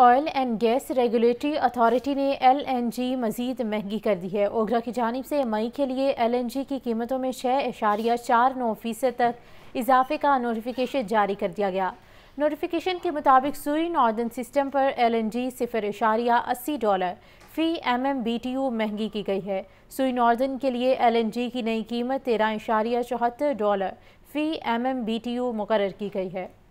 oil and gas regulatory authority ने LNG मज़ीद महंगी कर दी है ओगरा की जानब से मई के लिए एलएनजी की कीमतों में छः इशारिया चार नौ फ़ीसद तक इजाफे का नोटिफिकेशन जारी कर दिया गया नोटिफिकेशन के मुताबिक सुई नॉर्दन सिस्टम पर एलएनजी सिफर इशारिया अस्सी डॉलर फ़ी M M B T U महंगी की गई है सुई नॉर्दन के लिए जी की नई कीमत तेरह इशारिया चौहत्तर डॉलर फ़ी M M B T U मुकर की गई है